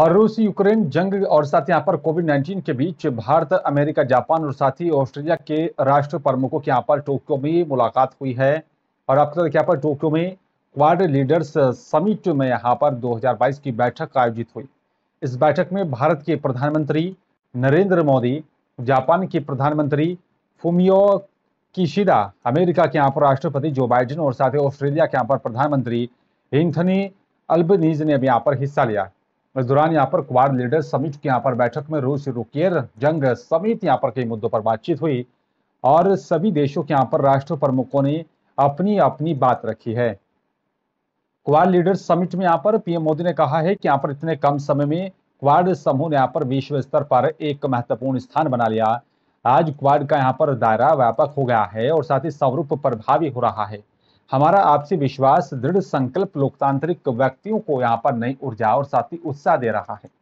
और रूस यूक्रेन जंग और साथ यहाँ पर कोविड 19 के बीच भारत अमेरिका जापान और साथ ही ऑस्ट्रेलिया के राष्ट्र प्रमुखों की यहाँ पर टोक्यो में मुलाकात हुई है और अब तक यहाँ पर टोक्यो में क्वाड लीडर्स समिट में यहाँ पर 2022 की बैठक आयोजित हुई इस बैठक में भारत के प्रधानमंत्री नरेंद्र मोदी जापान के प्रधानमंत्री फुमियो किशिदा अमेरिका के यहाँ पर राष्ट्रपति जो बाइडेन और साथ ही ऑस्ट्रेलिया के यहाँ पर प्रधानमंत्री एंथनी अल्बनीज ने अभी यहाँ पर हिस्सा लिया इस दौरान यहाँ पर क्वाड लीडर समिट की यहाँ पर बैठक में रूस रुकेर जंग समेत यहाँ पर कई मुद्दों पर बातचीत हुई और सभी देशों के यहाँ पर राष्ट्र प्रमुखों ने अपनी अपनी बात रखी है क्वाड लीडर समिट में यहाँ पर पीएम मोदी ने कहा है कि यहाँ पर इतने कम समय में क्वार समूह ने यहाँ पर विश्व स्तर पर एक महत्वपूर्ण स्थान बना लिया आज क्वाड का यहाँ पर दायरा व्यापक हो गया है और साथ ही स्वरूप प्रभावी हो रहा है हमारा आपसी विश्वास दृढ़ संकल्प लोकतांत्रिक व्यक्तियों को यहाँ पर नई ऊर्जा और साथ ही उत्साह दे रहा है